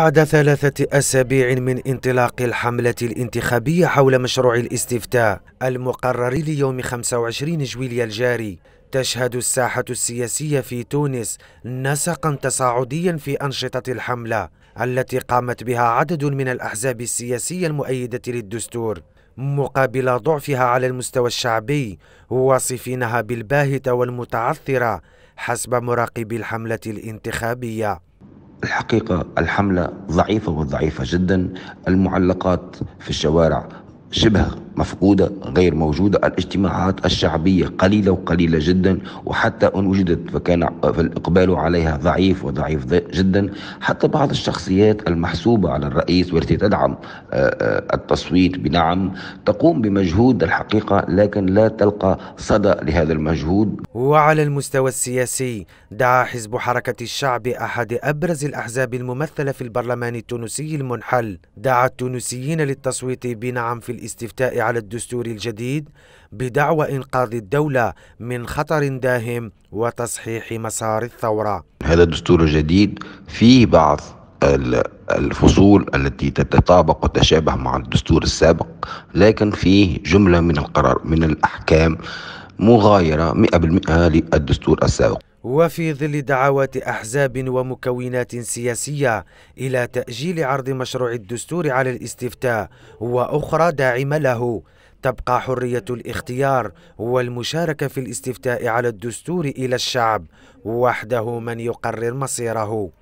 بعد ثلاثة أسابيع من انطلاق الحملة الانتخابية حول مشروع الاستفتاء المقرر ليوم 25 جويلية الجاري تشهد الساحة السياسية في تونس نسقا تصاعديا في أنشطة الحملة التي قامت بها عدد من الأحزاب السياسية المؤيدة للدستور مقابل ضعفها على المستوى الشعبي واصفينها بالباهتة والمتعثرة حسب مراقبي الحملة الانتخابية الحقيقة الحملة ضعيفة وضعيفة جدا المعلقات في الشوارع شبه مفقودة غير موجودة الاجتماعات الشعبية قليلة وقليلة جدا وحتى إن وجدت فكان الإقبال عليها ضعيف وضعيف جدا حتى بعض الشخصيات المحسوبة على الرئيس والتي تدعم آه، آه، التصويت بنعم تقوم بمجهود الحقيقة لكن لا تلقى صدى لهذا المجهود وعلى المستوى السياسي دعا حزب حركة الشعب أحد أبرز الأحزاب الممثلة في البرلمان التونسي المنحل دعا التونسيين للتصويت بنعم في الاستفتاء على الدستور الجديد بدعوى إنقاذ الدولة من خطر داهم وتصحيح مسار الثورة هذا الدستور الجديد فيه بعض الفصول التي تتطابق وتشابه مع الدستور السابق لكن فيه جملة من القرار من الأحكام مغايرة 100% للدستور السابق وفي ظل دعوات أحزاب ومكونات سياسية إلى تأجيل عرض مشروع الدستور على الاستفتاء وأخرى داعمة له تبقى حرية الاختيار والمشاركة في الاستفتاء على الدستور إلى الشعب وحده من يقرر مصيره